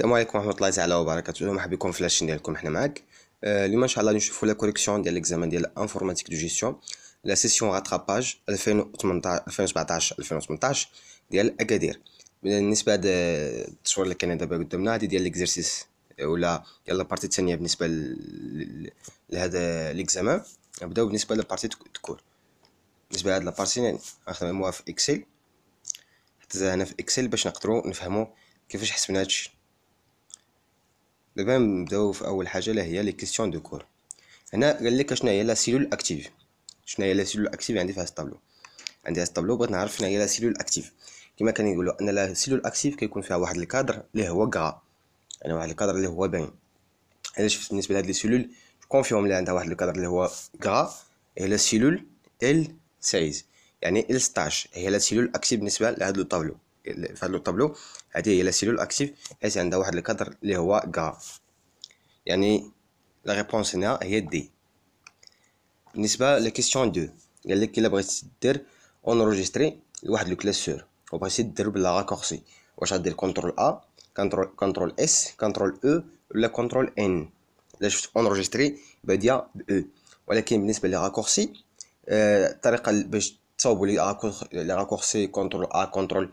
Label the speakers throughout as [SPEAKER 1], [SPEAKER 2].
[SPEAKER 1] السلام عليكم ورحمه الله تعالى وبركاته مرحبا بكم في لاشين ديالكم حنا معاك آه، اليوم ان شاء الله نشوفوا لا كوريكسيون ديال ليكزامان ديال انفورماتيك دو جيستيون لا سيسيون غاتراباج 2018 2017 2018 ديال اكادير بالنسبه هاد التصوير اللي كاين دابا قدامنا هادي ديال ليكزيرسيس آه، ولا ديال لابارتي الثانيه بالنسبه لهذا ليكزامان نبداو بالنسبه لابارتي تكور بالنسبه لهاد لابارتي نخدموها في اكسل حتى هنا في اكسل باش نقدروا نفهموا كيفاش حسبنا هادشي دابا نبداو في اول حاجه اللي هي لي كيسيون دو كور هنا قال لك شنو هي لا سيلول اكتيف شنو هي لا سيلول اكتيف عندي في هذا الطابلو عندي هذا الطابلو بغيت نعرف شنو هي لا سيلول اكتيف كما كان يقولوا ان لا سيلول اكتيف كيكون فيها واحد الكادر اللي هو غا يعني واحد الكادر اللي هو باين انا شفت بالنسبه لهاد لي سيلول كونفيرم اللي عندها واحد الكادر اللي هو غا هي لا سيلول ال سايز يعني ال 16 هي لا سيلول اكتيف بالنسبه لهاد لو طابلو في هذا الطابلو هذه هي لا سيلول اكتيف حيت عندها واحد الكادر اللي هو غا يعني لا ريبونس هنا هي دي بالنسبه لكيستيون دو قال لك الا بغيت دير اونروجيستري لواحد لو كلاسور وبغيتي دير بلا راكورسي واش غدير كنترول ا كنترول كنترول اس كنترول او ولا كنترول ان الا شفت اونروجيستري باديه او ولكن بالنسبه للراكورسي الطريقه آه، باش تصاوبوا لي راكورسي كنترول ا كنترول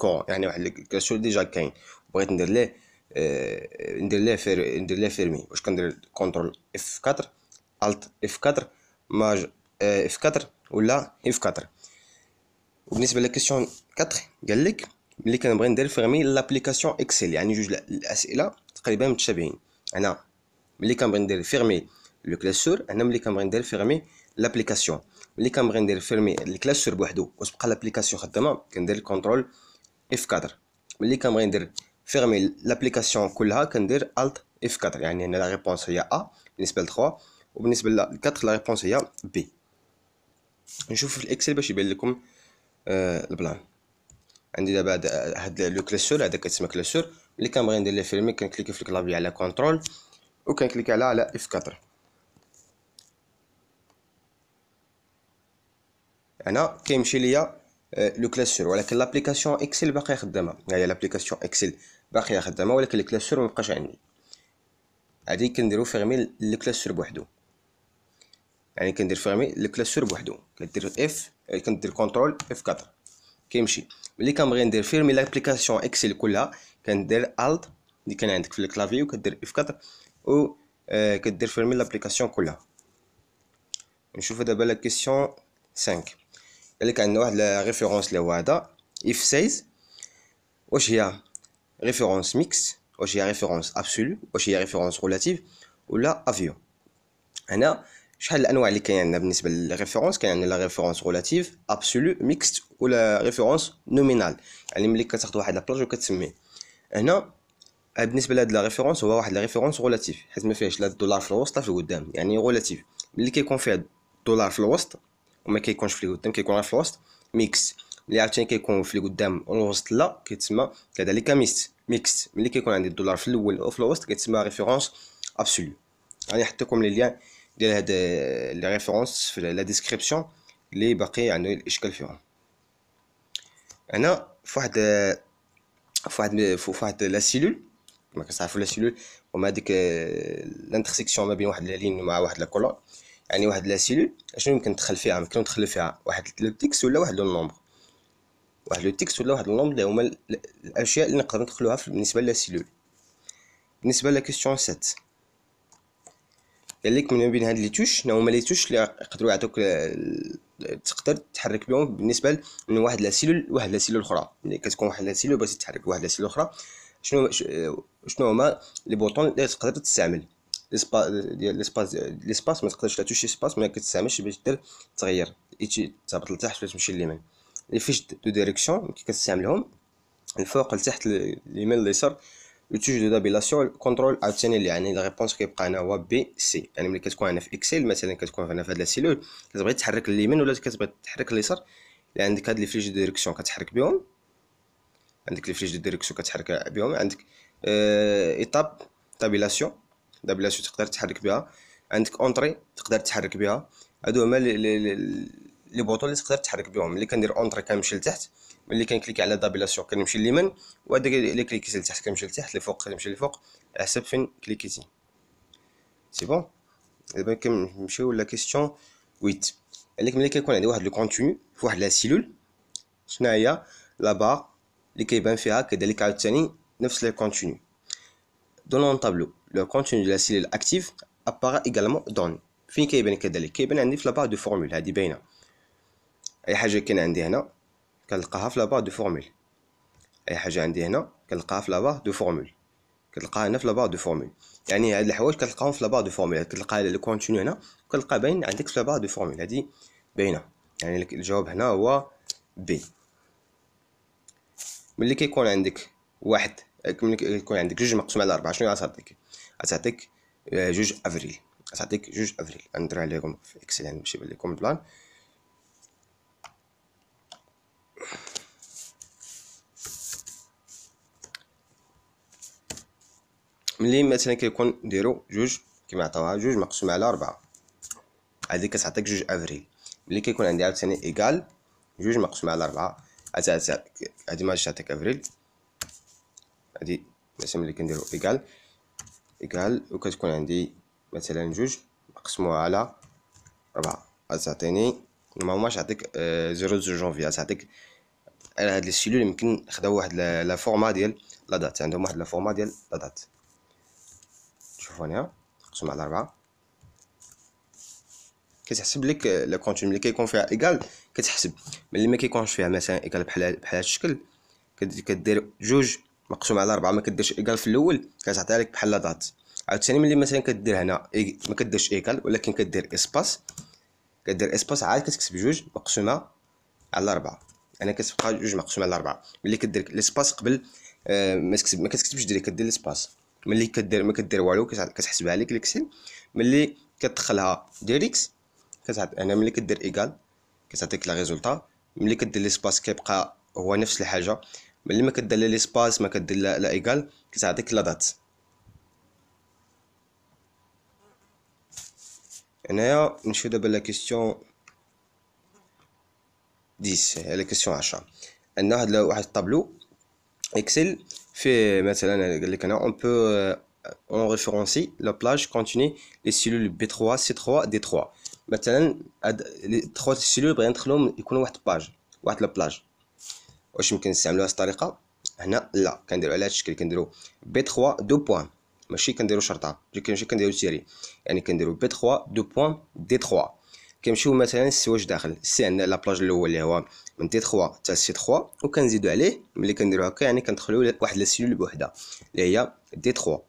[SPEAKER 1] كور يعني واحد الكاشور ديجا كاين بغيت ندير ليه آه، ندير ليه فير ندير ليه فيرمي واش كندير كونترول اف 4 الت اف 4 ماج آه، اف 4 ولا اف 4 وبالنسبه لكيسيون 4 قال لك ملي كنبغي ندير فيرمي لابليكاسيون اكسل يعني جوج الاسئله تقريبا متشابهين انا ملي كنبغي ندير فيرمي لو كلاسور انا ملي كنبغي ندير فيرمي لابليكاسيون ملي كنبغي ندير فيرمي الكلاسور بوحدو وتبقى لابليكاسيون خدامه كندير كونترول اف 4 ملي كنبغي ندير فيرمي لابليكاسيون كلها كندير الت اف 4 يعني هنا لا ريبونس هي ا بالنسبه ل 3 وبالنسبه ل 4 لا ريبونس هي بي نشوف في الاكسل باش يبان لكم آه البلان عندي دابا هاد لو كلاسور هذا كتسمى كلاسور ملي كنبغي ندير لي فيرمي كنكليكي في الكلافي على كونترول وكنكليك على على اف 4 انا كيمشي ليا لو آه، كلاسور ولكن لابليكاسيون اكسل باقيه خدامه هي لابليكاسيون اكسل باقيه خدامه ولكن الكلاسور بقاش عندي هادي كنديرو فيغمي كلاسور بوحدو يعني كندير فيغمي كلاسور بوحدو كندير اف آه، كندير كنترول اف 4 كيمشي ملي كنبغي ندير فيرمي لابليكاسيون اكسل كلها كندير الت اللي كان عندك في الكلافي وكدير اف 4 و آه، كدير فيرمي لابليكاسيون كلها نشوفو دابا لا كيسيون 5 قال لك عندنا واحد ريفيرونس اللي هو هذا اف سايز واش هي ريفيرونس ميكس واش هي ريفيرونس ابسولو واش هي ريفيرونس رولاتيف ولا افيو هنا شحال الانواع اللي كاين عندنا بالنسبه للريفيرونس كاين عندنا لا ريفيرونس رولاتيف ابسولو ميكس ولا ريفيرونس نومينال يعني ملي كتاخذ واحد لابلاج وكتسميه هنا بالنسبه لهاد لا ريفيرونس هو واحد لا ريفيرونس رولاتيف حيت ما فيهش لا الدولار في الوسط لا في القدام يعني رولاتيف ملي كيكون فيها الدولار في الوسط وما كيكونش في القدام كيكون غير في الوسط ميكس اللي عاوتاني كيكون في القدام والوسط لا كيتسمى كذلك ميست ميكس ملي كيكون عندي الدولار في الاول او في الوسط كيتسمى ريفيرونس ابسولو غادي نحط لكم لي ليان ديال هاد لي ريفيرونس في لا ديسكريبسيون اللي باقي عنده الاشكال فيهم هنا فواحد فواحد فواحد لا سيلول كما كتعرفوا لا سيلول هما ديك لانترسيكسيون ما بين واحد لا لين مع واحد لا كولون يعني واحد لا سيلول شنو يمكن تدخل فيها يمكن تدخل فيها واحد لو تيكس ولا واحد لو نومبر واحد لو تيكس ولا واحد لو نومبر هما الاشياء اللي نقدر ندخلوها بالنسبه لا سيلول بالنسبه لا كيسيون 7 قال لك من بين هاد لي توش شنو هما لي توش اللي يقدروا يعطوك تقدر تحرك بهم بالنسبه من واحد لا سيلول واحد لا سيلول اخرى ملي يعني كتكون واحد لا سيلول باش تحرك واحد لا سيلول اخرى شنو آه، شنو هما لي بوطون اللي تقدر تستعمل ليسباس ديال ليسباس ليسباس ما تقدرش لا توشي سباس ما كتستعملش باش دير تغير تهبط لتحت ولا تمشي لليمين لي فيش دو ديريكسيون كي كتستعملهم الفوق لتحت اليمين اليسار توج دو دابيلاسيون كونترول عاوتاني يعني ريبونس كيبقى هنا هو بي سي يعني ملي كتكون هنا في اكسل مثلا كتكون هنا في هاد لا سيلول كتبغي تحرك لليمين ولا كتبغي تحرك لليسار اللي عندك هاد لي فليش دو ديريكسيون كتحرك بهم عندك لي فليش دو ديريكسيون كتحرك بهم عندك ايطاب دابيلاسيون دابا لاشو تقدر تحرك بها عندك اونطري تقدر تحرك بها هادو هما لي بوطون اللي تقدر تحرك بهم ملي كندير اونطري كنمشي لتحت ملي كنكليكي على دابيلاسيون كنمشي لليمن وهاداك لي كليكيتي لتحت كنمشي لتحت لفوق كنمشي لفوق على حسب فين كليكيتي سي بون دابا كنمشيو لا كيسيون 8 عليك ملي كيكون عندي واحد لو كونتينيو في واحد لا سيلول شنو هي لا بار اللي كيبان فيها كذلك عاوتاني نفس لي كونتينيو دونون طابلو لو كونتينو ديال السيليل اكتيف ابارا ايغالمون دوني فين كيبان كذلك كيبان عندي في لابار دو فورمول هذه باينه اي حاجه كاين عندي هنا كنلقاها في لابار دو فورمول اي حاجه عندي هنا كنلقاها في لابار دو فورمول كتلقاها هنا في لابار دو فورمول يعني هاد الحوايج كتلقاهم في لابار دو فورمول كتلقى لو كونتينيو هنا كتلقى باين عندك في لابار دو فورمول هادي باينه يعني الجواب هنا هو بي ملي كيكون عندك واحد ملي كيكون عندك جوج مقسوم على 4 شنو غتعطيك غتعطيك آه، جوج افريل غتعطيك جوج افريل غندير عليهم في اكسل نمشي بالكم بلان ملي مثلا كيكون نديرو جوج كيما عطاوها جوج مقسوم على ربعة هادي كتعطيك جوج افريل ملي كيكون عندي عاوتاني ايكال جوج مقسوم على ربعة هادي ما تعطيك افريل هادي مثلا ملي كنديرو ايكال إيكال وكتكون عندي مثلا جوج نقسموها على ربعة غتعطيني نورمالمون هوماش عطيك آه، زيرو دو جونفي غتعطيك على هاد لي سيلول يمكن خداو واحد لا فورما ديال لا دات عندهم واحد لا فورما ديال لا دات شوفو هنا نقسم على ربعة كتحسب لك آه، لا كونتينيوم ملي كيكون فيها ايكال كتحسب ملي ما كيكونش فيها مثلا ايكال بحال بحال هاد الشكل كدير جوج مقسوم على 4 ما كديرش ايكال في الاول كتعطيها لك بحال لا دات عاوتاني ملي مثلا كدير هنا ما كديرش ايكال ولكن كدير اسباس كدير اسباس عاد كتكتب جوج مقسومه على 4 انا كتبقى جوج مقسومه على 4 ملي كدير الاسباس قبل آه ما كتكتبش ديريكت كدير الاسباس ملي كدير ما كدير والو كتحسبها لك الاكسل ملي كتدخلها ديريكت كتعاد هنا ملي كدير ايكال كتعطيك لا ريزولطا ملي كدير الاسباس كيبقى هو نفس الحاجه ملي ما كدير لي سباس ما كدير لا ايغال كتعطيك لا دات هنايا نمشيو دابا لا كيسيون 10 لا كيسيون 10 عندنا واحد واحد الطابلو اكسل فيه مثلا قال لك انا اون بو اون ريفيرونسي لا بلاج كونتيني لي سيلول بي 3 سي 3 دي 3 مثلا هاد لي 3 سيلول بغينا ندخلهم يكونوا واحد الباج واحد لا بلاج واش يمكن نستعملوها هذه الطريقه هنا لا كنديروا على هذا الشكل كنديروا بي 3 دو بوين ماشي كنديروا شرطه ماشي كنديروا تيري يعني كنديروا بي 3 دو بوين دي 3 كنمشيو مثلا السواج داخل سي عندنا لا بلاج الاول اللي هو من دي 3 حتى سي 3 وكنزيدو عليه ملي كنديروا هكا يعني كندخلوا واحد لا سيلول بوحده اللي هي دي 3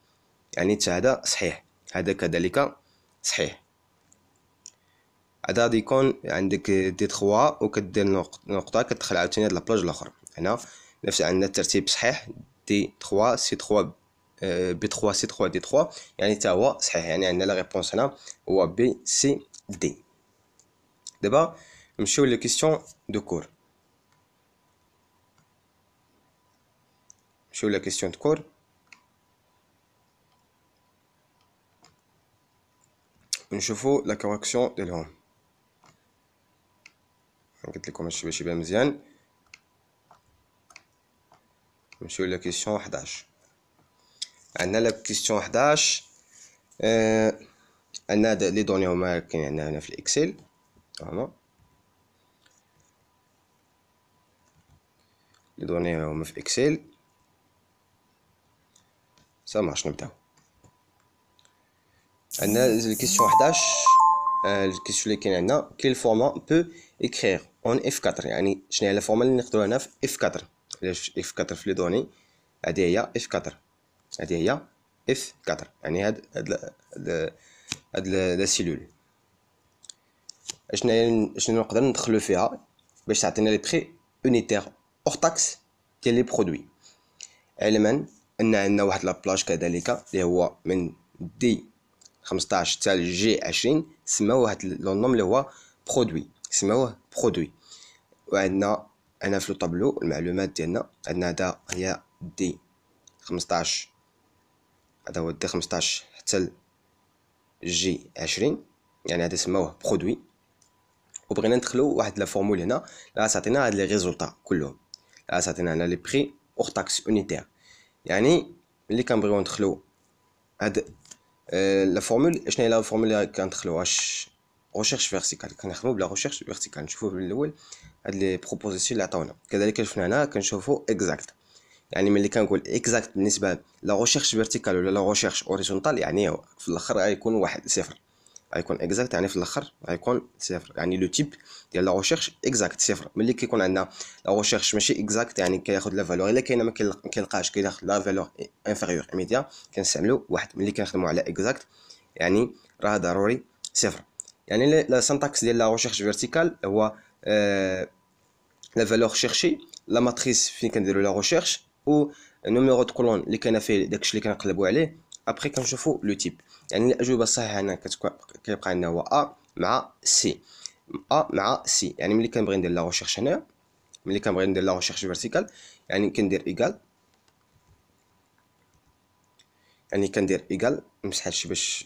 [SPEAKER 1] يعني حتى هذا صحيح هذا كذلك صحيح هذا غادي يكون عندك دي 3 وكدير نقطه كتدخل عاوتاني هاد لا بلاج الاخر هنا نفس عندنا الترتيب صحيح دي 3 سي 3 بي 3 سي 3 دي 3 يعني حتى هو صحيح يعني عندنا لا ريبونس هنا هو بي سي دي دابا نمشيو لي كيسيون دو كور نمشيو لا كيسيون دو كور ونشوفو لا كوركسيون ديالهم قلت لكم هادشي باش يبان مزيان نمشيو لا كيسيون 11 عندنا لا كيسيون 11 آه عندنا لي دوني هما كاين عندنا هنا في الاكسل هنا لي دوني هما في اكسل سامحش نبداو عندنا كيسيون 11 الكيسيون اللي كاين عندنا كي الفورما بو اكرير اون اف 4 يعني شنو هي الفورما اللي نقدروا هنا في اف 4 اف 4 في لي دوني هذه هي اف 4 هذه هي اف 4 يعني هاد هاد هاد لا سيلول اشنا شنو نقدر ندخلو فيها باش تعطينا لي بري اونيتير اور تاكس ديال لي برودوي علما ان عندنا واحد لابلاج كذلك اللي هو من دي 15 حتى لجي 20 سماوه واحد لو نوم اللي هو برودوي سماوه برودوي وعندنا هنا في الطابلو المعلومات ديالنا عندنا هذا هي دي 15 هذا هو دي 15 حتى جي 20 يعني هذا سماوه برودوي وبغينا ندخلو واحد لا فورمول هنا لا غتعطينا هاد لي ريزولطا كلهم لا غتعطينا هنا لي بري اور تاكس اونيتير يعني ملي كنبغيو ندخلو هاد آه، لا فورمول شنو هي لا فورمول اللي كندخلو ريشيرش فيرتيكال كنخدمو بلا ريشيرش فيرتيكال نشوفو في الاول هاد لي بروبوزيسيون اللي عطاونا كذلك شفنا هنا كنشوفو اكزاكت يعني ملي كنقول اكزاكت بالنسبه لا ريشيرش فيرتيكال ولا لا ريشيرش اوريزونتال يعني في الاخر غيكون واحد صفر غيكون اكزاكت يعني في الاخر غيكون صفر يعني لو تيب ديال لا ريشيرش اكزاكت صفر ملي كيكون عندنا لا ريشيرش ماشي اكزاكت يعني كياخذ لا فالور الا كاينه ما كيلقاش كياخذ لا فالور انفيريور ايميديا كنستعملو واحد ملي كنخدمو على اكزاكت يعني راه ضروري صفر يعني لا سانتاكس ديال لا ريشيرش فيرتيكال هو لا فالور شيرشي لا ماتريس فين كنديرو لا ريشيرش و نوميرو دو كولون اللي كان فيه داكشي اللي كنقلبو عليه ابخي كنشوفو لو تيب يعني الاجوبه الصحيحه هنا كيبقى لنا هو ا مع سي ا مع سي يعني ملي كنبغي ندير لا ريشيرش هنا ملي كنبغي ندير لا ريشيرش فيرتيكال يعني كندير ايكال يعني كندير ايكال هادشي باش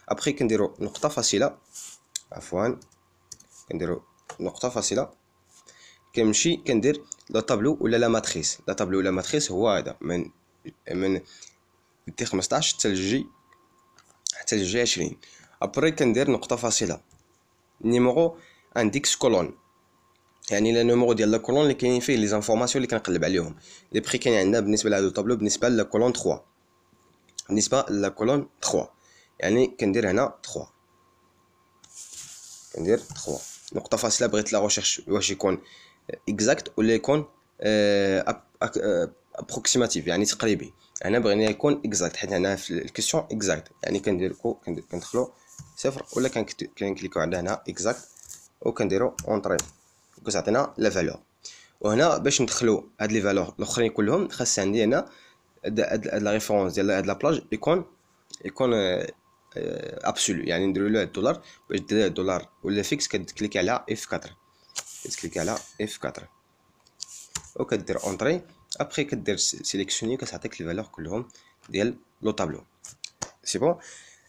[SPEAKER 1] ابخي كنديرو نقطه فاصله عفوا كنديرو نقطه فاصله كنمشي كندير لا طابلو ولا لا ماتريس لا طابلو ولا ماتريس هو هذا من من دي 15 حتى لجي حتى لجي 20 ابري كندير نقطه فاصله نيمورو انديكس كولون يعني لا نيمورو ديال لا كولون اللي كاينين فيه لي زانفورماسيون اللي كنقلب عليهم لي بري كاين عندنا بالنسبه لهاد الطابلو بالنسبه لا كولون 3 بالنسبه لا كولون 3 يعني كندير هنا 3 كندير 3 نقطه فاصله بغيت لا ريشيرش واش يكون اكزاكت ولا يكون ابروكسيماتيف آه، آه، يعني تقريبي هنا بغينا يكون اكزاكت حيت هنا في الكيسيون اكزاكت يعني كندير كو كندخلو صفر ولا كنكليكو على هنا اكزاكت وكنديرو اونطري كتعطينا لا فالور وهنا باش ندخلو هاد لي فالور الاخرين كلهم خاص عندي هنا هاد لا ريفيرونس ديال هاد لا بلاج يكون يكون آه، ابسولو آه، يعني نديرو له الدولار باش دير الدولار ولا فيكس كتكليك على اف 4 كتكليك على اف 4 وكدير اونتري ابخي كدير سيليكسيوني كتعطيك الفالور كلهم ديال لو طابلو سي بون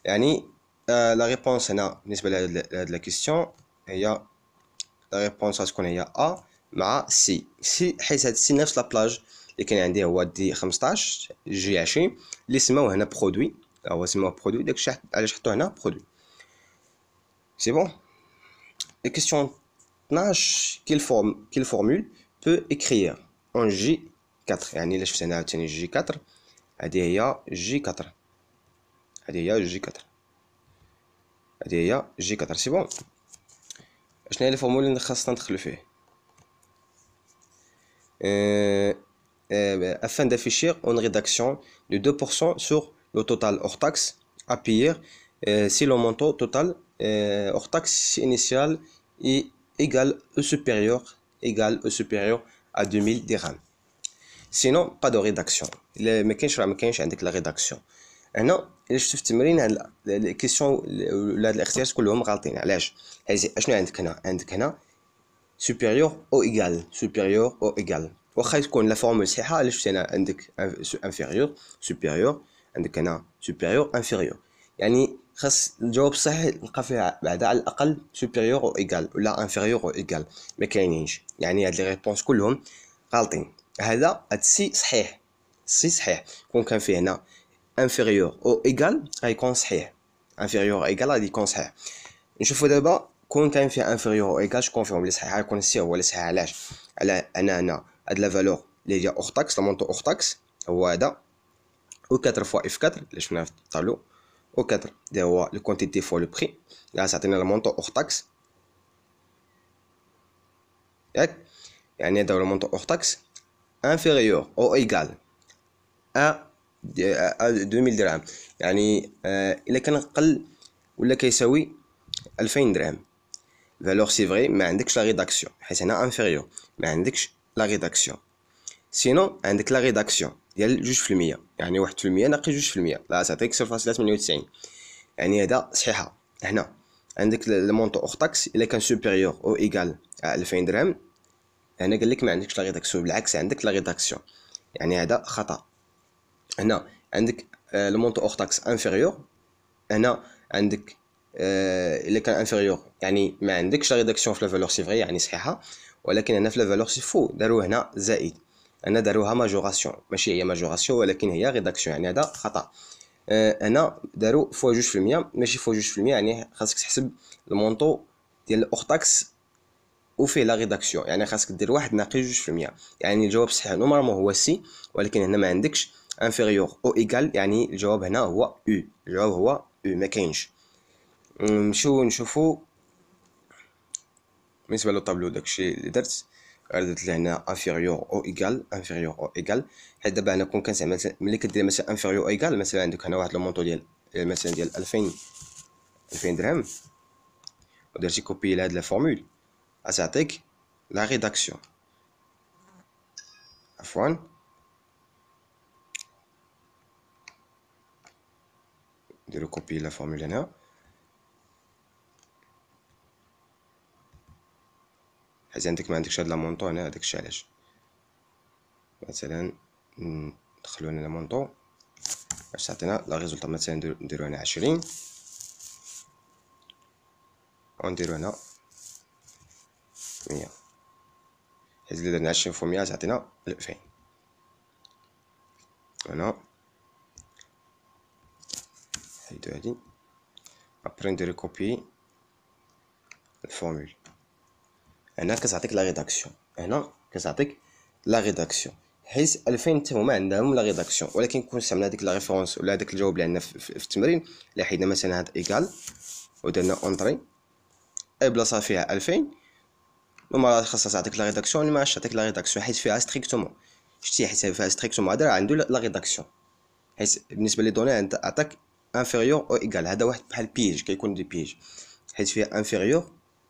[SPEAKER 1] يعني آه لا ريبونس هنا بالنسبه لهاد لا كيسيون هي لا ريبونس غتكون هي ا مع سي سي حيت هاد سي نفس لا بلاج اللي كان عندي هو دي 15 جي 20 اللي سماوه هنا برودوي voici mon produit produit c'est bon La question n'a quelle formule peut écrire en J4 un J4 adia J4 adia J4 adia J4 c'est bon je la formule ne le fait euh, eh ben, afin d'afficher une rédaction de 2% sur le total hors taxe à payer si le montant total euh, hors taxe initial est égal ou supérieur, égal supérieur à 2000 dirhams. Sinon, pas de rédaction. ما il la question de عندك لا ريداكسيون il التمرين هاد الاختيارات كلهم غالطين علاش اشنو supérieur ou égal supérieur ou égal واخا تكون لا فورمول صحيحه هنا عندك inférieur supérieur عندك هنا سوبيريور انفيريور يعني خاص الجواب الصحيح نلقى فيه بعدا على الاقل سوبيريور او ايكال ولا انفيريور او ايكال ما كاينينش يعني هاد لي ريبونس كلهم غالطين هذا هاد سي صحيح سي صحيح كون كان فيه هنا انفيريور او ايكال غيكون صحيح انفيريور او ايكال غادي يكون صحيح نشوفو دابا كون كان فيه انفيريور او ايكال شكون فيهم لي صحيح غيكون سي هو لي صحيح علاش على انا هنا هاد لا فالور لي هي اوختاكس لا مونطو اوختاكس هو هذا او 4 فوا اف 4 اللي شفناها في الطابلو او 4 دي هو لو كونتيتي فوا لو بري اللي غتعطينا المونطو اور تاكس ياك يعني هذا هو المونطو اور تاكس انفيريور او ايغال ا 2000 درهم يعني الا كان اقل ولا كيساوي 2000 درهم فالور سي فري ما عندكش لا ريداكسيون حيت هنا انفيريور ما عندكش لا ريداكسيون سينو عندك لا ريداكسيون ديال جوج في المية يعني واحد في المية ناقي جوج في المية لا تعطيك صفر فاصلة ثمانية وتسعين يعني هذا صحيحة هنا عندك المونطو اوغ تاكس الا كان سوبيريور او ايكال ألفين درهم هنا قال لك ما عندكش لا ريداكسيون بالعكس عندك لا ريداكسيون يعني هذا خطا هنا عندك المونطو اوغ تاكس انفيريور هنا عندك الا كان انفيريور يعني ما عندكش لا ريداكسيون في لا فالور سي فغي يعني صحيحه ولكن هنا في لا فالور سي فو دارو هنا زائد داروها ماجوراسيون ماشي هي ماجوراسيون ولكن هي ريداكسيون يعني هذا خطا هنا آه، داروا فوا جوج في المية ماشي فوا جوج في المية يعني خاصك تحسب المونطو ديال الاوغتاكس وفيه لا ريداكسيون يعني خاصك دير واحد ناقص جوج في المية يعني الجواب الصحيح نورمالمون هو سي ولكن هنا ما عندكش انفيريور او ايكال يعني الجواب هنا هو او الجواب هو او ما كاينش نمشيو نشوفو بالنسبه للطابلو داكشي اللي درت ردت هنا انفيريور او ايكال انفيريور او ايكال حيت دابا انا كون كنستعمل ملي كدير مثلا انفيريور او ايكال مثلا عندك هنا واحد المونطو ديال مثلا ديال 2000 2000 درهم ودرتي كوبي لهاد لا فورمول غتعطيك لا ريداكسيون عفوا نديرو كوبي لا فورمول هنا حيت عندك ما عندكش هاد مونطو هنا الشيء علاش مثلا ندخلو هنا مونطو باش تعطينا لا ريزولطا مثلا نديرو هنا عشرين ونديرو هنا مية حيت اللي درنا عشرين فوا مية تعطينا ألفين هنا نحيدو هادي أبري نديرو كوبي الفورمول هنا كتعطيك لا ريداكسيون هنا كتعطيك لا ريداكسيون حيت 2000 حتى عندهم لا ريداكسيون ولكن كون استعملنا هذيك لا ريفيرونس ولا هذاك الجواب اللي عندنا في التمرين اللي حيدنا مثلا هاد ايكال ودرنا اونطري اي بلاصه فيها 2000 وما خاصها تعطيك لا ريداكسيون اللي ما عادش تعطيك لا ريداكسيون حيت فيها ستريكتومون شتي حيت فيها ستريكتومون هذا عنده لا ريداكسيون حيت بالنسبه لي دوني عطاك انفيريور او ايكال هذا واحد بحال بيج كيكون دي بيج حيت فيها انفيريور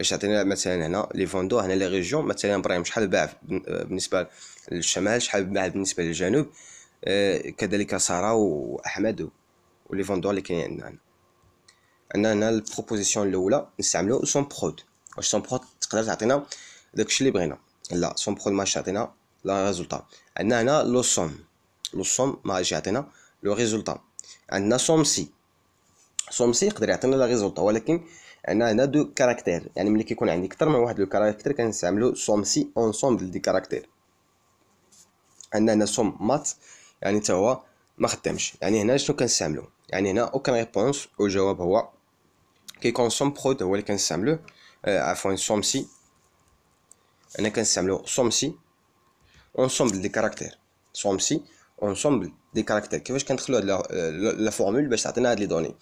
[SPEAKER 1] باش تعطينا مثلا هنا لي فوندو هنا لي ريجيون مثلا ابراهيم شحال باع بالنسبه للشمال شحال باع بالنسبه للجنوب آه، كذلك ساره واحمد ولي فوندو اللي كاينين عندنا هنا عندنا هنا البروبوزيسيون الاولى نستعملو سون برود واش سون برود تقدر تعطينا داكشي اللي بغينا لا سون برود ماش تعطينا لا ريزولتا عندنا هنا لو سوم لو سوم ما غاديش يعطينا لو ريزولتا عندنا سوم سي سوم سي يقدر يعطينا لا ريزولتا ولكن عندنا هنا دو كاركتير يعني ملي كيكون عندي اكثر من واحد لو كاركتير كنستعملو سوم سي اونسومبل دي كاركتير عندنا هنا سوم مات يعني حتى هو ما خدامش يعني هنا شنو كنستعملو يعني هنا اوكان ريبونس والجواب هو كيكون سوم برود هو اللي كنستعملو آه عفوا سوم سي انا كنستعملو سوم سي اونسومبل دي كاركتير سوم سي اونسومبل دي كاركتير كيفاش كندخلو هاد آه، لا فورمول باش تعطينا هاد لي دوني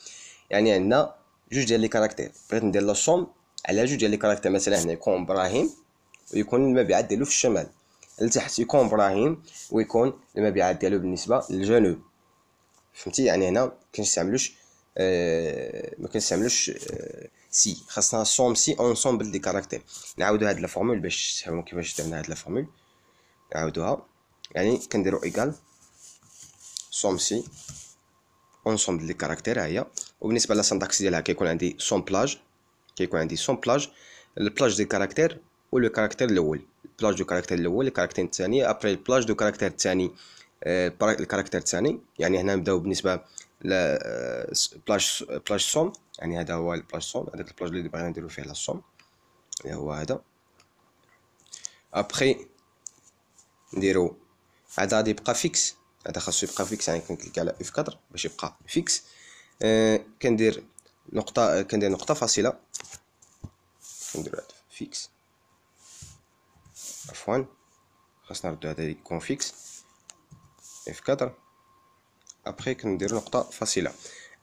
[SPEAKER 1] يعني عندنا جوج ديال لي كاركتير بغيت ندير لا سوم على جوج ديال لي كاركتير مثلا هنا يكون ابراهيم ويكون المبيعات ديالو في الشمال لتحت يكون ابراهيم ويكون المبيعات ديالو بالنسبه للجنوب فهمتي يعني هنا كنستعملوش آه ما كنستعملوش آه سي خاصنا سوم سي اونسومبل دي كاركتير نعاودو هاد الفورمول باش تفهمو كيفاش درنا هاد الفورمول نعاودوها يعني كنديرو ايكال سوم سي اونسومبل دي كاركتير ها هي وبالنسبه للسنتاكس ديالها كيكون عندي سون بلاج كيكون عندي سون بلاج البلاج دي الكاركتير ولو كاركتير الاول البلاج دو كاركتير الاول الكاركتير الثاني ابري البلاج دو كاركتير الثاني الكاركتير الثاني يعني هنا نبداو بالنسبه ل بلاج بلاج سوم يعني هذا هو البلاج سوم هذاك البلاج اللي بغينا نديرو فيه لا سوم اللي هو هذا ابخي نديرو هذا غادي يبقى فيكس هذا خاصو يبقى فيكس يعني كنكليك على اف 4 باش يبقى فيكس آه، كندير نقطه كندير نقطه فاصله كندير فيكس عفوا خاصنا نردو هذا كون فيكس اف 4 ابخي كندير نقطه فاصله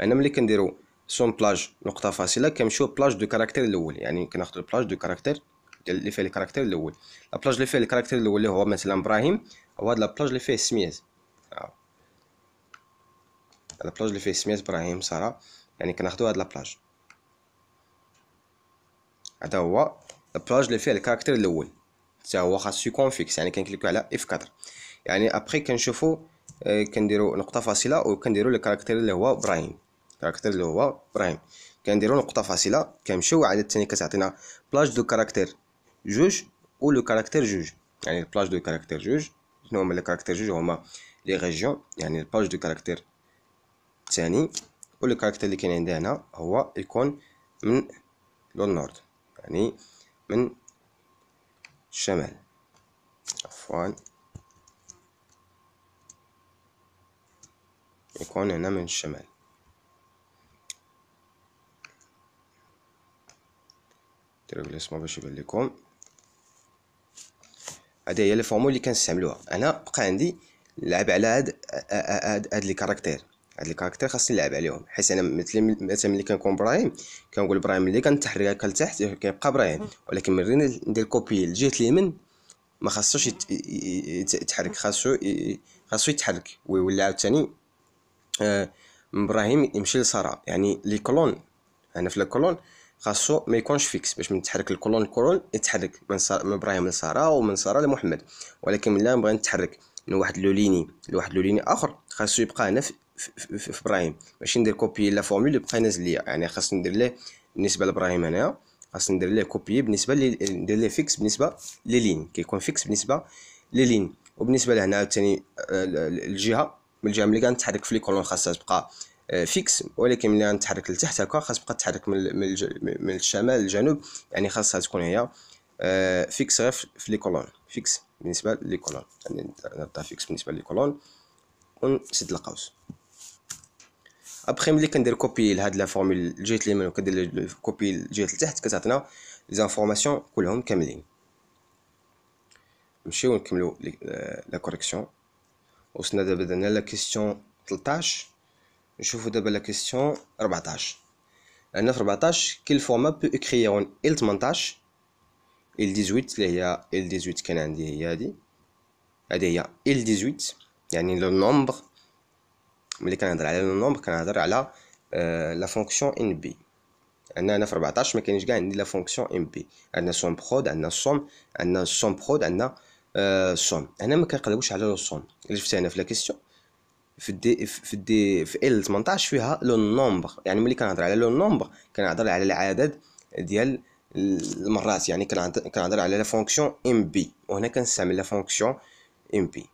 [SPEAKER 1] انا ملي كنديرو سون بلاج نقطه فاصله كنمشيو بلاج دو كاركتير الاول يعني كناخذ البلاج دو كاركتير ديال اللي فيه الكاركتير الاول البلاج اللي فيه الكاركتير الاول اللي هو مثلا ابراهيم هو هاد البلاج اللي فيه سميز آه. البلاج اللي فيه سميت ابراهيم ساره يعني كناخدو هاد بلاج هذا هو البلاج اللي فيه الكاركتر الاول حتى هو خاصو يكون فيكس يعني كنكليكو على اف كادر يعني ابخي كنشوفو آه، كنديرو نقطه فاصله وكنديرو الكاركتر اللي هو ابراهيم الكاركتر اللي هو ابراهيم كنديرو نقطه فاصله كنمشيو عاد الثاني كتعطينا بلاج دو كاركتر جوج و لو كاركتر جوج يعني البلاج دو كاركتر جوج شنو هما لي كاركتر جوج هما لي ريجيون يعني البلاج دو كاركتر الثاني كل كاركتر اللي كاين عندي هنا هو يكون من لون نورد يعني من الشمال عفوا يكون هنا من الشمال ديروا اسمو باش يبان لكم هادي هي لي فورمول اللي كنستعملوها انا بقى عندي نلعب على هاد هاد هاد لي كاركتير هاد الكاركتير خاصني نلعب عليهم حيت انا مثلا مثلا ملي كنكون برايم كنقول برايم ملي كنتحرك هكا لتحت كيبقى برايم ولكن ملي ندير كوبي لجهه اليمين ما خاصوش يتحرك خاصو خاصو يتحرك ويولي عاوتاني من آه، ابراهيم يمشي لساره يعني لي كولون انا في الكولون خاصو ما يكونش فيكس باش من تحرك الكولون الكولون يتحرك من من ابراهيم لساره ومن ساره لمحمد ولكن ملي بغينا نتحرك من واحد لوليني لواحد لوليني اخر خاصو يبقى هنا في في ابراهيم ماشي ندير كوبي لا فورمول بقى نازل ليا يعني خاص ندير ليه بالنسبه لابراهيم هنايا خاص ندير ليه كوبي بالنسبه لي ندير ليه فيكس بالنسبه للين كيكون فيكس بالنسبه للين وبالنسبه لهنا عاوتاني آه، الجهه من الجهه ملي كنتحرك في لي كولون خاصها تبقى فيكس آه، ولكن ملي غنتحرك لتحت هكا خاص تبقى تحرك من, من الشمال للجنوب يعني خاصها تكون هي فيكس آه، غير في لي كولون فيكس بالنسبه لي كولون يعني نضع فيكس بالنسبه لي كولون ونسد القوس ابخي ملي كندير كوبي لهاد لا فورمول جيت اليمين وكندير كوبي الجهه لتحت كتعطينا لي زانفورماسيون كلهم كاملين نمشيو نكملو لا كوريكسيون وصلنا دابا درنا لا كيسيون 13 نشوفو دابا لا كيسيون 14 عندنا في 14 كل فورما بو اكريي اون ال 18 ال 18 اللي هي ال 18 كان عندي هي هادي هادي هي ال 18 يعني لو نومبر ملي كنهضر على لو نومبر كنهضر على لا فونكسيون ان بي عندنا هنا في 14 ما كاينش كاع عندي لا فونكسيون ان بي عندنا سوم برود عندنا سوم عندنا سوم برود عندنا سوم آه، هنا ما كنقلبوش على لو سوم اللي شفتي هنا في لا كيسيون في دي في دي في ال 18 فيها لو نومبر يعني ملي كنهضر على لو نومبر كنهضر على العدد ديال المرات يعني كنهضر على لا فونكسيون ام بي وهنا كنستعمل لا فونكسيون ام بي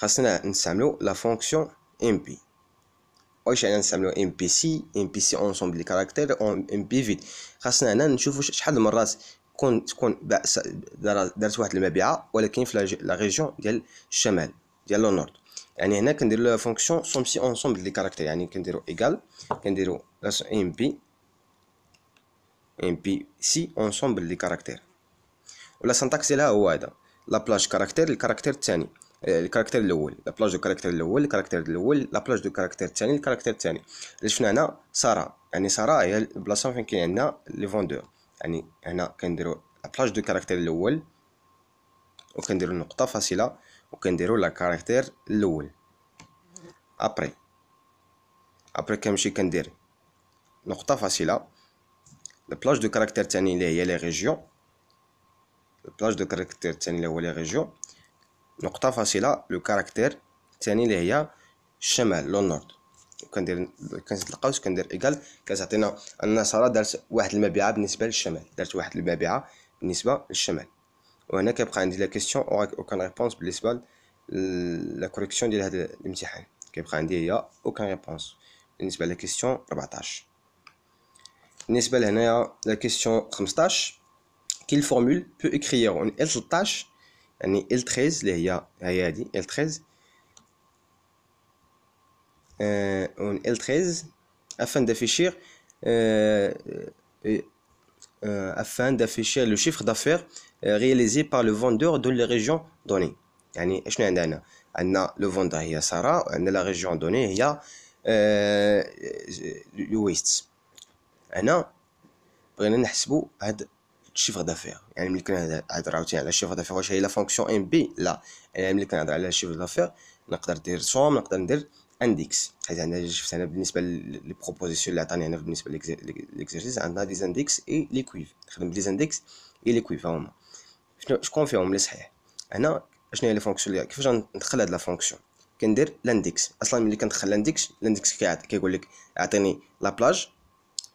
[SPEAKER 1] خاصنا نستعملو لا فونكسيون بي واش يعني نستعملو ام بي سي ام بي سي اونسومبل لي كاركتير ام بي فيت خاصنا هنا نشوفو شحال المرات تكون تكون دارت واحد المبيعه ولكن في لا ريجيون ديال الشمال ديال لو نورد يعني هنا كنديرو لا فونكسيون سوم سي اونسومبل لي كاركتير يعني كنديرو ايكال كنديرو ام بي ام بي سي اونسومبل لي كاركتير ولا سانتاكس ديالها هو هذا لا بلاج كاركتير الكاركتير الثاني الكاركتر الاول بلاج دو كاركتر الاول الكاركتر الاول بلاج دو كاركتر الثاني الكاركتر الثاني اللي شفنا هنا ساره يعني ساره هي البلاصه فين كاين عندنا لي فوندور يعني هنا كنديروا بلاج دو كاركتر الاول وكنديروا نقطه فاصله وكنديروا لا كاركتر الاول ابري ابري كنمشي كندير نقطه فاصله بلاج دو كاركتر الثاني اللي هي لي ريجيون بلاج دو كاركتر الثاني اللي هو لي ريجيون نقطة فاصلة لو كاركتير الثاني اللي هي الشمال لو نورد كندير كنزيد القوس كندير ايكال كتعطينا ان ساره دارت واحد المبيعه بالنسبه للشمال دارت واحد المبيعه بالنسبه للشمال وهنا كيبقى عندي لا كيسيون اوكان ريبونس بالنسبه لا كوريكسيون ديال هذا الامتحان كيبقى عندي هي اوكان ريبونس بالنسبه لا كيستيون 14 بالنسبه لهنايا لا كيسيون 15 كيل فورمول بو اكريير اون ال 13 يعني L13 L13 L13 afin d'afficher afin d'afficher le chiffre d'affaires réalisé par le vendeur de la régions données يعني شنو عندنا عندنا لو فوندر هي ساره وعندنا لا ريجيون دوني هي الشيفر دافير يعني ملي كنهضر عاوتاني على الشيفر دافير واش هي لا فونكسيون ام بي لا يعني ملي كنهضر على الشيفر دافير نقدر ندير سوم نقدر ندير انديكس حيت عندنا شفت انا بالنسبه لي بروبوزيسيون اللي عطاني انا بالنسبه ليكزيرسيس عندنا دي زانديكس اي لي كويف نخدم بلي زانديكس اي لي كويف هما شكون فيهم اللي صحيح هنا شنو هي لي فونكسيون كيفاش ندخل هاد لا فونكسيون كندير لانديكس اصلا ملي كندخل لانديكس لانديكس كيقول لك اعطيني لا بلاج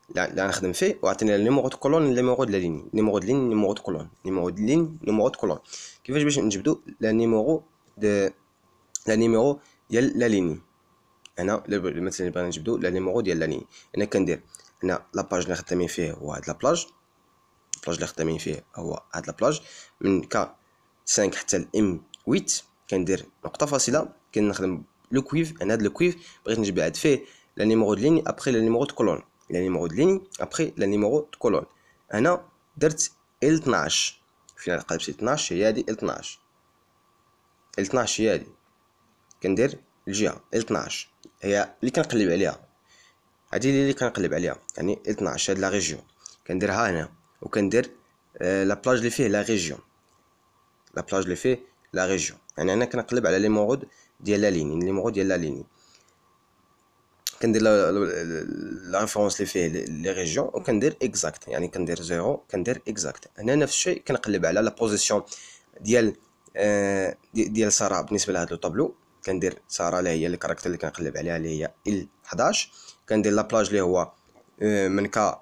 [SPEAKER 1] لا غنخدم فيه وعطيني نيمورو دو كولون نيمورو ديال ليني نيمورو ديال ليني نيمورو دو كولون نيمورو ديال ليني نيمورو دو كولون كيفاش باش نجبدو لا نيمورو د لا نيمورو ديال لا ليني هنا مثلا بغينا نجبدو لا نيمورو ديال لا ليني انا كندير هنا لاباج اللي خدامين فيه هو هاد بلاج البلاج اللي خدامين فيه هو هاد بلاج من كا 5 حتى ل ام 8 كندير نقطه فاصله كنخدم لو كويف انا هاد لو كويف بغيت نجبد فيه لا نيمورو دو ليني ابخي لا نيمورو دو كولون لا نيمورو د ليني ابخي لا نيمورو د كولون هنا درت ال 12 فين قلبت ال 12 هي هادي ال 12 ال 12 هي هادي كندير الجهه ال 12 هي اللي كنقلب عليها هادي اللي كنقلب عليها يعني ال 12 هاد لا ريجيون كنديرها هنا وكندير آه، لا بلاج اللي فيه لا ريجيون لا بلاج اللي فيه لا ريجيون يعني انا كنقلب على لي مورود ديال لا ليني لي مورود ديال لا ليني كندير لانفونس اللي فيه لي ريجيون وكندير اكزاكت يعني كندير زيرو كندير اكزاكت هنا نفس الشيء كنقلب على لا بوزيسيون ديال آه، ديال ساره بالنسبه لهاد لو طابلو كندير ساره اللي هي الكاركتر اللي كنقلب عليها اللي هي ال 11 كندير لابلاج اللي هو آه، من كا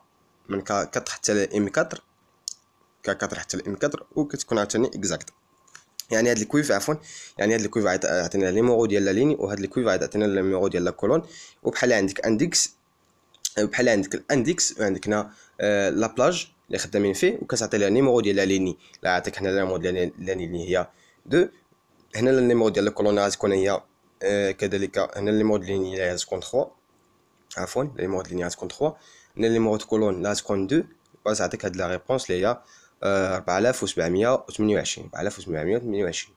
[SPEAKER 1] من كا 4 حتى ل ام 4 كا 4 حتى ل ام 4 وكتكون عاوتاني اكزاكت يعني هاد الكويف عفوا يعني هاد الكويف عطينا لي مورو ديال لا ليني وهاد الكويف عطينا لي مورو ديال لا كولون وبحال عندك اندكس بحال عندك الاندكس وعندك هنا آه، لا لابلاج اللي خدامين فيه وكتعطي لها نيمورو ديال لا ليني لا عطيك هنا نيمورو ديال لا ليني هي دو هنا النيمورو ديال الكولون غتكون هي آه، كذلك هنا النيمورو ديال ليني غتكون 3 عفوا النيمورو ديال ليني غتكون 3 هنا النيمورو ديال كولون غتكون 2 عطيك هاد لا ريبونس اللي هي 4728 آه، 4728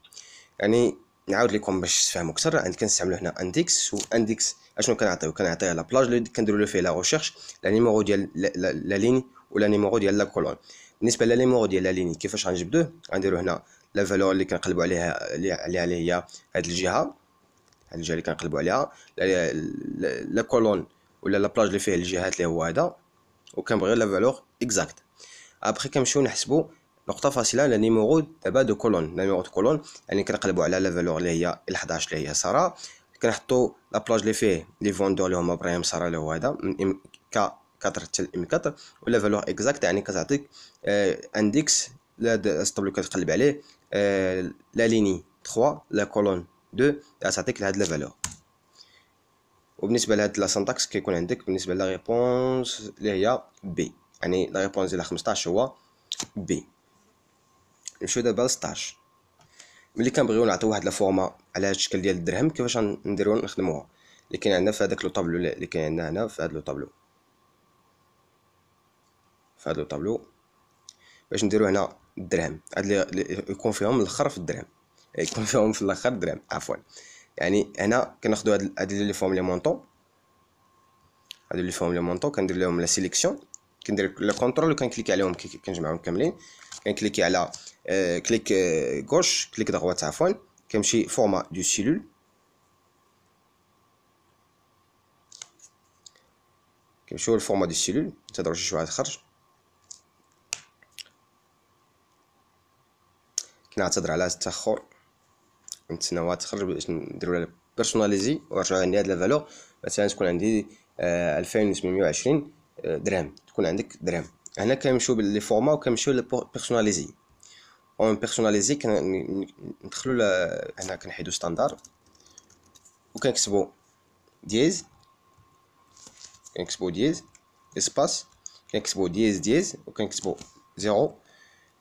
[SPEAKER 1] يعني نعاود لكم باش تفهموا اكثر عندك كنستعملوا هنا اندكس واندكس اشنو كنعطيو كنعطيو لا بلاج اللي كنديروا فيه لا ريشيرش لا نيمورو ديال لا ليني ولا نيمورو ديال لا كولون بالنسبه لليمورو ديال لا ليني كيفاش غنجبدوه غنديروا هنا لا فالور اللي كنقلبوا عليها عليها هي هذه الجهه هذه الجهه اللي كنقلبوا عليها لا كولون ولا لا بلاج اللي فيه الجهات اللي هو هذا وكنبغي لا فالور اكزاكت ابخي كنمشيو نحسبو نقطه فاصله لا نيمورو دابا دو كولون نيمورو دو كولون يعني كنقلبو على لا فالور اللي هي 11 اللي هي ساره كنحطو لا بلاج لي فيه لي فوندور اللي هما ابراهيم ساره اللي هو هذا من ام ك 4 حتى ام 4 ولا فالور اكزاكت يعني كتعطيك آه اندكس لا سطبلو كتقلب عليه آه لا ليني 3 لا كولون 2 كتعطيك لهاد لا فالور وبالنسبه لهاد لا سانتاكس كيكون عندك بالنسبه لا ريبونس اللي هي بي يعني لا ريبونس ديال 15 هو بي نمشيو دابا ل 16 ملي كنبغيو نعطيو واحد لا فورما على هاد الشكل ديال الدرهم كيفاش غنديرو نخدموها اللي كاين عندنا في هذاك لو طابلو اللي كاين عندنا هنا في هاد لو طابلو في هاد لو طابلو باش نديرو هنا الدرهم هاد اللي يكون فيهم الاخر في الدرهم إيه، يكون فيهم في الاخر درهم عفوا يعني هنا كناخدو هاد هاد لي فورم لي مونطون هادو لي فورم لي مونطون كندير لهم لا سيليكسيون كندير لو كونترول وكنكليكي عليهم كنجمعهم كاملين كنكليكي على آه، كليك غوش آه، كليك دغوات عفوا كنمشي فورما دو سيلول كنمشيو لفورما دو سيلول تضرب شي واحد خرج كنعتذر على التاخر نتسناوها تخرج باش نديرو لها بيرسوناليزي ونرجعو عندي هاد لا فالور مثلا تكون عندي آه، ألفين وعشرين درام تكون عندك درام هنا كنمشيو للفورما وكنمشيو للبيرسوناليزي اون بيرسوناليزي ندخلو هنا كنحيدو ستاندار كنكتبو ديز كنكتبو ديز اسباس كنكتبو ديز ديز كنكتبو زيرو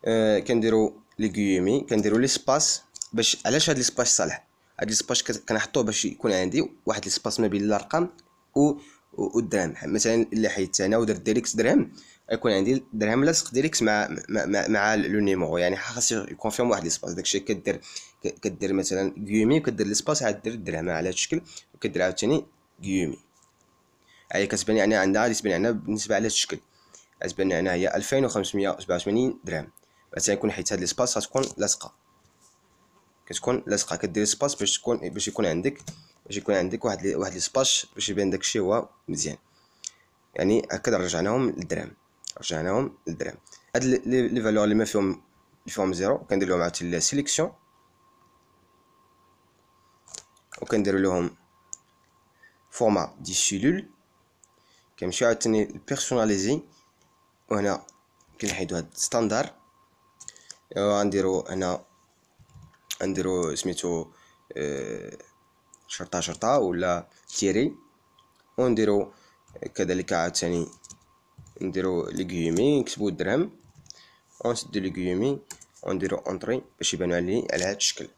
[SPEAKER 1] آه كنديرو لي غيومي كنديرو ليسباس باش علاش هاد ليسباس صالح هاد ليسباس كنحطوه باش يكون عندي واحد ليسباس ما بين الارقام و والدرهم مثلا اللي حيدت انا ودرت ديريكس درهم يكون عندي درهم لاصق ديريكس مع مع, مع, مع لو نيمورو يعني خاص يكون فيهم واحد ليسباس داكشي كدير كدير مثلا غيومي وكدير ليسباس عاد دير الدرهم على هذا الشكل وكدير عاوتاني غيومي هي كتبان لي يعني عندها غادي تبان لنا بالنسبه على هذا الشكل غتبان لنا هي 2587 درهم مثلا يكون حيت هاد ليسباس غتكون لاصقه كتكون لاصقه كدير سباس باش تكون باش يكون عندك باش يكون عندك واحد لي واحد ليسباش باش يبان داكشي هو مزيان يعني هكذا رجعناهم للدرهم رجعناهم للدرهم هاد لي فالور اللي ما فيهم فيهم زيرو كندير لهم عاوتاني سيليكسيون وكندير لهم فورما دي سيلول كنمشيو عاوتاني لبيرسوناليزي وهنا كنحيدو هاد ستاندار أه، غنديرو هنا غنديرو سميتو اه شرطة شرطة ولا تيري ونديرو كذلك عاوتاني نديرو ليغيومي نكتبو الدرهم ونسدو ليغيومي ونديرو اونطري باش يبانو عندي على هاد الشكل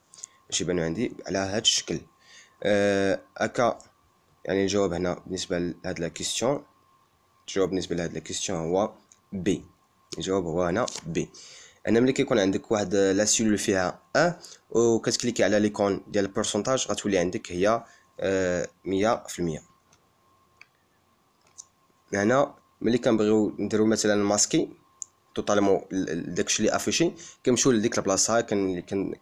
[SPEAKER 1] باش يبانو عندي على هاد الشكل آه، هكا أه يعني الجواب هنا بالنسبة لهاد لا كيسيون الجواب بالنسبة لهاد لا كيسيون هو بي الجواب هو هنا بي انا ملي كيكون عندك واحد لا سيلول فيها ا كتكليكي على ليكون ديال البورسونتاج غتولي عندك هي آه، مية في المية هنا ملي كنبغيو نديرو مثلا ماسكي توتالمون داكشي لي افيشي كنمشيو لديك البلاصه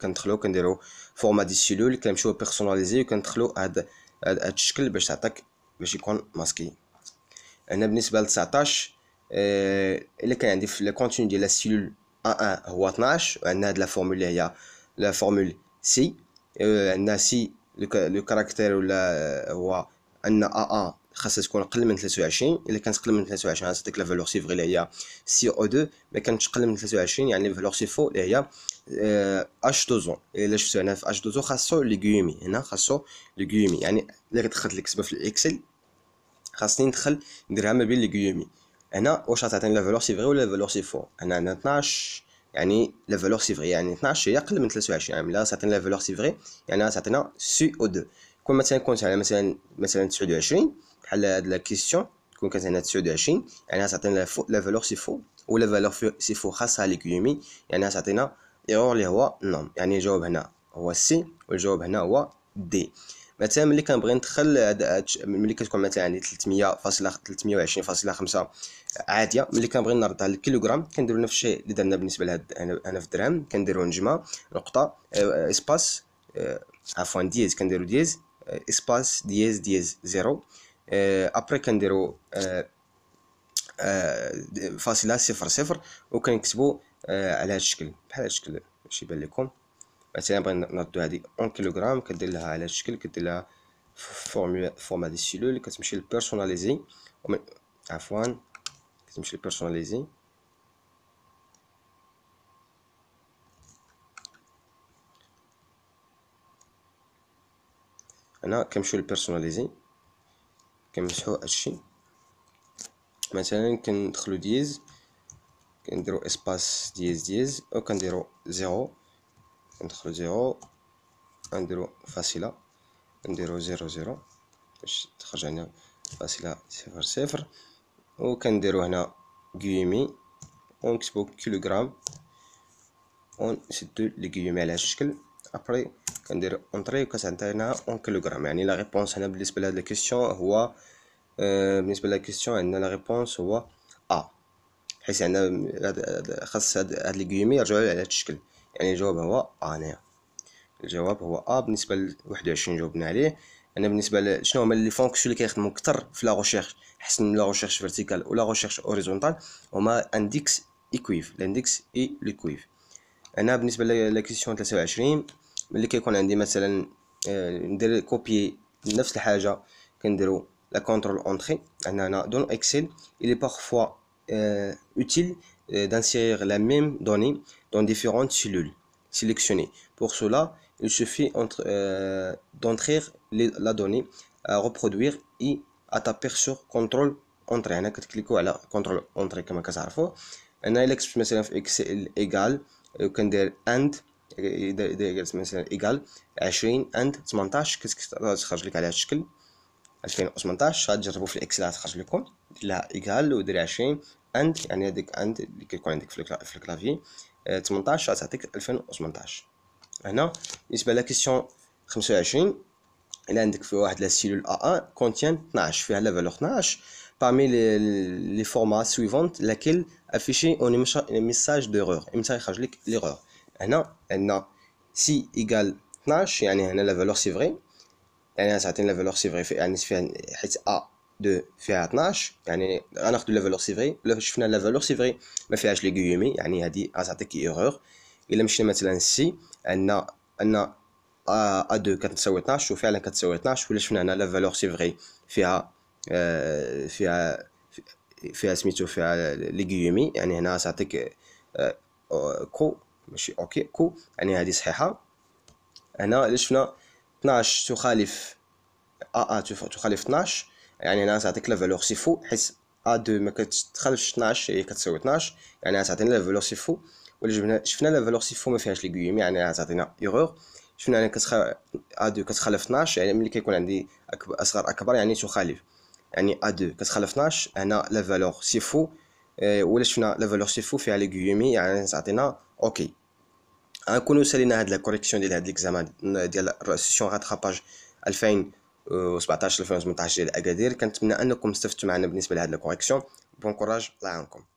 [SPEAKER 1] كندخلو كنديرو فورما دي سيلول كنمشيو بيرسوناليزي كندخلو هاد هاد الشكل باش تعطيك باش يكون ماسكي هنا بالنسبه ل 19 آه، الا كان عندي في لا كونتينيو ديال لا سيلول A1 هو 12 وعندنا هاد لا فورمول هي لا فورمول سي آه، عندنا سي لو كاركتير ولا آه، هو ان A1 خاصها تكون اقل من 23 الا كانت اقل من 23 ديك لا فالور سي فري اللي هي سي او 2 ما كانتش اقل من 23 يعني فالور سي فو اللي هي اش 2 الا شفتو هنا في اش 2 خاصو ليغيومي هنا خاصو ليغيومي يعني الا دخلت لك في الاكسل خاصني ندخل نديرها ما بين ليغيومي هنا واش غتعطيني لا فالور سيفري ولا لا فالور سي فو هنا عندنا 12 يعني لا فالور سيفري يعني 12 هي اقل من 23 عام لا تعطينا لا فالور سيفري يعني غتعطينا سي او 2 كون مثلا كنت على مثلا مثلا 29 بحال هاد لا كيسيون كون كانت هنا 29 يعني غتعطينا لا فالور سي فو ولا فالور سي فو خاصها ليكيومي يعني غتعطينا ايرور اللي هو نوم يعني الجواب هنا هو سي والجواب هنا هو دي مثلا ملي كنبغي ندخل ملي كتكون مثلا عندي 300 فاصله 320 فاصله 5 عاديه ملي كنبغي نرد على الكيلوغرام كنديروا نفس الشيء اللي درنا بالنسبه لهاد انا في الدرهم كنديروا نجمه نقطه آه، اسباس آه، عفوا ديز كنديروا ديز آه، اسباس ديز ديز زيرو ابري كنديروا فاصله صفر صفر وكنكتبوا على هذا الشكل بحال هذا الشكل باش يبان لكم مثلا بغينا نردو هادي اون كيلوغرام كدير لها على هذا الشكل كدير لها فورمولا فورما دي سيلول كتمشي لبيرسوناليزي عفوا نمشي لبيرسوناليزي انا كنمشيو لبيرسوناليزي كنمسحو هادشي مثلا كندخلو ديز كنديرو اسباس ديز ديز او كنديرو زيرو كندخلو زيرو كنديرو فاصله كنديرو زيرو زيرو باش تخرج علينا فاصله صفر صفر وكنديرو هنا و ونكتبو كيلوغرام ونسدو الكيومي على هاد الشكل ابري كندير اونطري وكتعطينا اون كيلوغرام يعني لا ريبونس هنا بالنسبه لهاد الكيستيون هو آه بالنسبه لهاد الكيستيون عندنا لا ريبونس هو ا حيت عندنا خاص هاد هاد الكيومي يرجعو على هاد الشكل يعني الجواب هو ا هنايا نعم. الجواب هو ا بالنسبه ل 21 جاوبنا عليه انا بالنسبه ل... شنو هما لي فونكسيون اللي كيخدموا اكثر في لا ريشيرش احسن من لا ريشيرش فيرتيكال ولا ريشيرش اوريزونتال هما انديكس ايكويف الانديكس اي ليكويف انا بالنسبه لا كيسيون 23 ملي كيكون عندي مثلا آه، ندير كوبي نفس الحاجه كنديرو لا كونترول اونتري عندنا هنا دون اكسل لي بارفوا اوتيل d'insérer لا ميم دوني دون ديفيرونت سيلول سيليكسيوني بور سولا il suffit entre, euh, d'entrer la donnée à reproduire et à taper sur contrôle انتر هنا كتكليكو على كنترول انتري كما كتعرفوا انا الا كتبت مثلا في اكسل ايكال وكندير اند and مثلا ايكال 20 اند 18 كتخرج لك على هذا الشكل 2018 غتجربوا في الاكسل غتخرج لكم دير لها ايكال ودير 20 اند يعني هذيك اند اللي كيكون عندك في الكلافي 18 غتعطيك 2018 هنا بالنسبه لكيسيون 25 الى عندك في واحد لا سيلول ا 1 كونتين 12 فيها لا فالور 12 parmi les, les formats suivants laquelle afficher un message d'erreur امتى يخرج لك l'erreur هنا عندنا سي ايكال 12 يعني هنا لا فالور سي فري يعني تعطينا لا فالور سي فري يعني فيها حيت ا 2 فيها 12 يعني غناخدو لا فالور سي فري شفنا لا فالور سي فري ما فيهاش لي غيومي يعني هادي غتعطيك ايرور الا مشينا مثلا سي عندنا ان ا 2 كتساوي 12 وفعلا كتساوي 12 ولا شفنا هنا لا فالور سي فغي فيها آه، فيها فيها سميتو فيها ليغيومي يعني هنا ساعطيك آه، آه، كو ماشي اوكي كو يعني هذه صحيحه هنا اللي شفنا 12 تخالف ا ا تخالف 12 يعني هنا ساعطيك لا فالور سي فو حيت ا 2 ما كتخالفش 12 هي كتساوي 12 يعني ساعطيني لا فالور سي فو ولا جبنا شفنا لا فالور سيفو ما فيهاش ليغيوم يعني تعطينا ايغور شفنا انا كتخ ا دو كتخالف 12 يعني ملي كيكون عندي أكبر اصغر اكبر يعني تخالف يعني ا دو كتخالف 12 هنا لا فالور سيفو آه، ولا شفنا لا فالور سيفو فيها ليغيومي يعني تعطينا اوكي غنكونو سالينا هاد لا كوريكسيون ديال هاد ليكزام ديال سيسيون غاتخاباج 2017 2018 ديال اكادير كنتمنى انكم استفدتوا معنا بالنسبه لهاد لا كوريكسيون بون كوراج الله يعاونكم